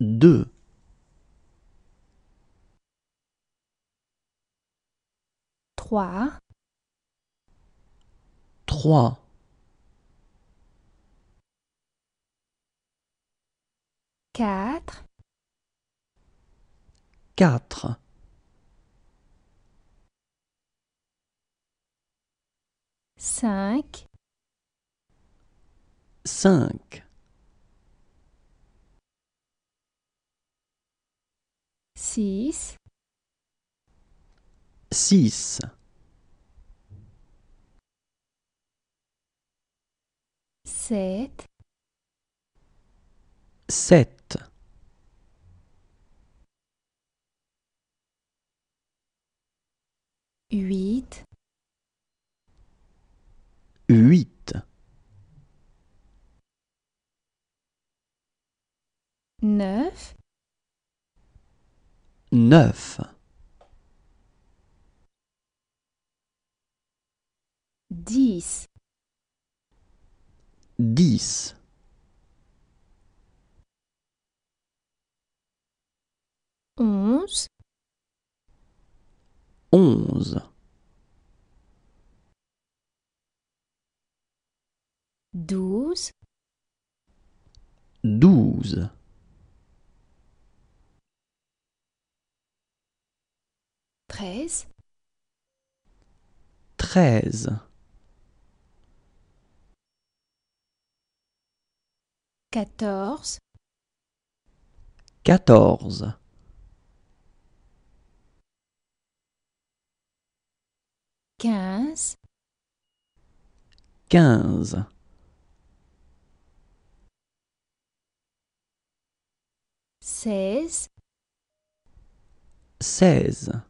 deux trois trois quatre quatre cinq cinq 6 6 7 7 8 8 9 9 10 10 11 11 12 12 treize, quatorze, quatorze, quinze, quinze. Seize, seize.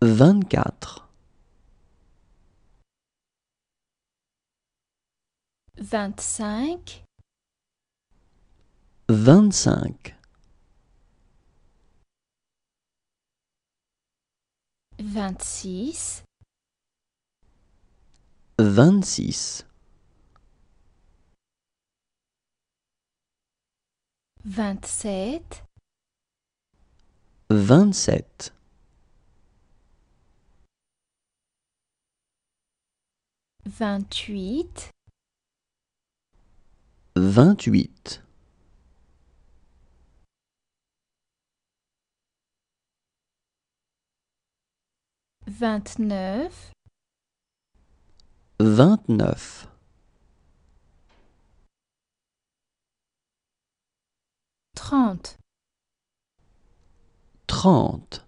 24 25 25 26 26 27 27 vingt-huit, vingt-huit, vingt-neuf, vingt-neuf, trente, trente.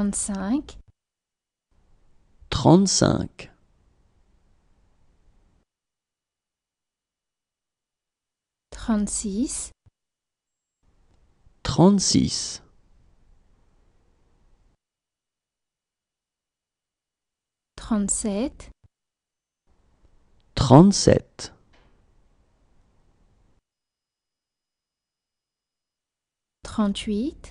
trente-cinq. Trente-cinq. Trente-six. Trente-six. Trente-sept. Trente-sept. Trente-huit.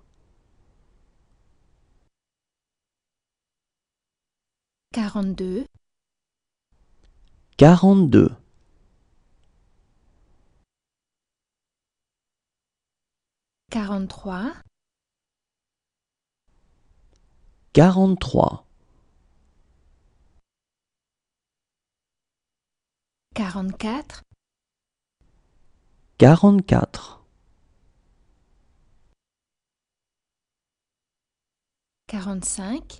quarante-deux, quarante-deux. quarante-trois, quarante-trois, quarante-quatre, quarante-quatre, quarante-cinq,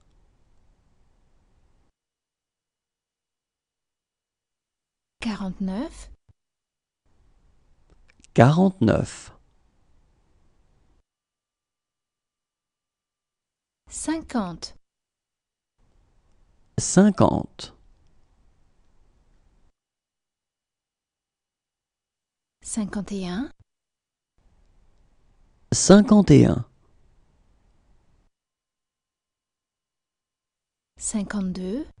49 49 50 50 51 51 52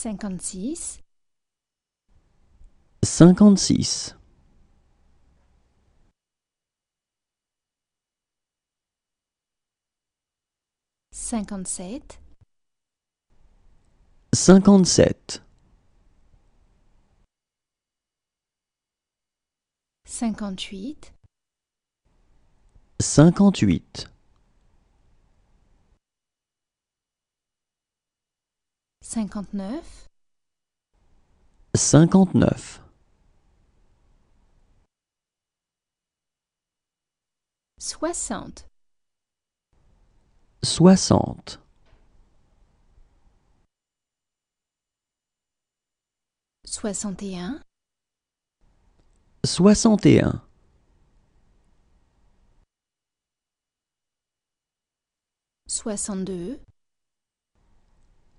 56 56 57 57 58 58 59 59 60 60 61 61 62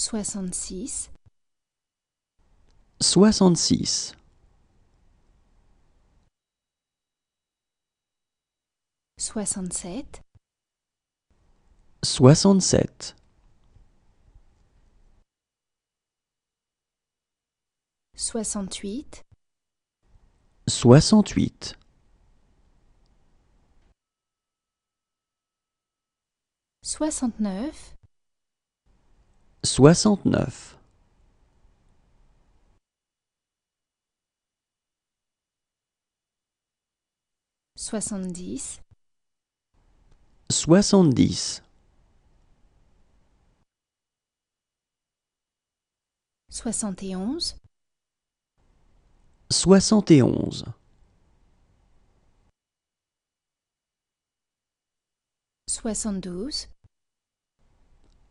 soixante-six, soixante-six, soixante-sept, soixante-sept, soixante-huit, soixante-huit. soixante neuf 69 70 70 71 71 72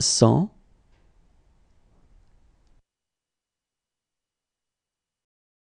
100